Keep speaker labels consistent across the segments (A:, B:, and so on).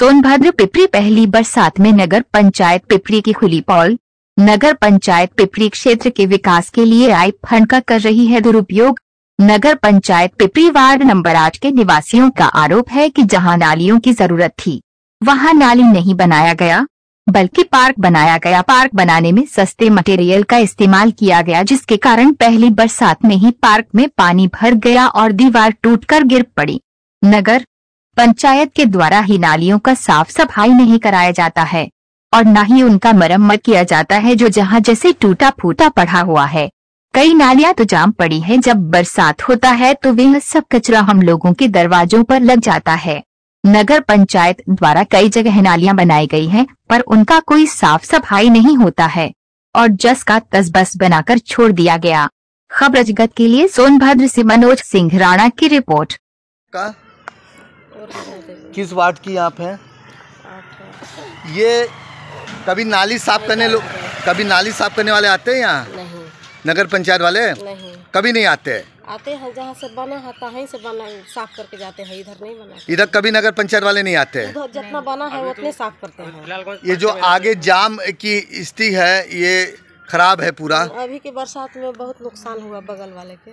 A: सोनभद्र पिपरी पहली बरसात में नगर पंचायत पिपरी की खुली पॉल नगर पंचायत पिपरी क्षेत्र के विकास के लिए आई फंड का कर रही है दुरुपयोग नगर पंचायत पिपरी वार्ड नंबर आठ के निवासियों का आरोप है कि जहां नालियों की जरूरत थी वहां नाली नहीं बनाया गया बल्कि पार्क बनाया गया पार्क बनाने में सस्ते मटेरियल का इस्तेमाल किया गया जिसके कारण पहली बरसात में ही पार्क में पानी भर गया और दीवार टूटकर गिर पड़ी नगर पंचायत के द्वारा ही नालियों का साफ सफाई नहीं कराया जाता है और न ही उनका मरम्मत किया जाता है जो जहाँ जैसे टूटा फूटा पड़ा हुआ है कई नालियां तो जाम पड़ी हैं जब बरसात होता है तो वह सब कचरा हम लोगों के दरवाजों पर लग जाता है नगर पंचायत द्वारा कई जगह नालियां बनाई गई हैं पर उनका कोई साफ सफाई नहीं होता है और जस का तस्बस बनाकर छोड़ दिया गया खबर जगत के लिए सोनभद्र से मनोज सिंह राणा की रिपोर्ट
B: का किस वार्ड की आप हैं ये कभी नाली साफ करने लोग कभी नाली साफ करने वाले आते हैं यहाँ नगर पंचायत वाले नहीं। कभी नहीं आते आते हैं जहाँ से बना है है से बना साफ करके जाते हैं इधर नहीं बना इधर कभी नगर पंचायत वाले नहीं आते हैं जितना बना है तो उतने साफ करते हैं ये जो आगे जाम की स्थिति है ये खराब है पूरा अभी के बरसात में बहुत नुकसान
C: हुआ बगल वाले के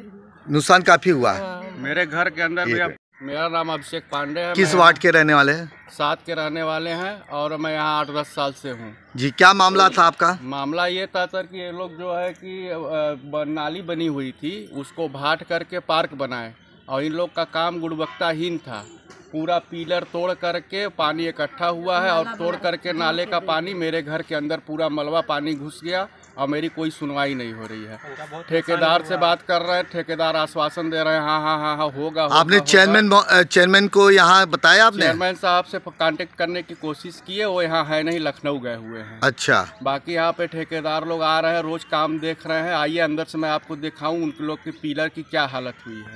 B: नुकसान काफी हुआ हाँ।
C: मेरे घर के अंदर भी अब मेरा नाम अभिषेक पांडे है किस वार्ड
B: के रहने वाले हैं
C: सात के रहने वाले हैं और मैं यहाँ आठ दस साल से हूँ
B: जी क्या मामला था आपका
C: मामला ये था सर कि ये लोग जो है कि नाली बनी हुई थी उसको भाट करके पार्क बनाए और इन लोग का काम गुणवत्ताहीन था पूरा पीलर तोड़ करके पानी इकट्ठा हुआ है और तोड़ करके नाले का पानी मेरे घर के अंदर पूरा मलबा पानी घुस गया और मेरी कोई सुनवाई नहीं हो रही है ठेकेदार से बात कर रहे हैं ठेकेदार आश्वासन दे रहे हैं हाँ हाँ हाँ हाँ होगा, आपने चेयरमैन
B: चेयरमैन को यहाँ बताया आपने चेयरमैन
C: साहब से कांटेक्ट करने की कोशिश की है वो यहाँ है नहीं लखनऊ गए हुए हैं अच्छा बाकी यहाँ पे ठेकेदार लोग आ रहे हैं रोज काम देख रहे हैं आइए अंदर से मैं आपको दिखाऊँ उन लोग की पीलर की क्या हालत हुई है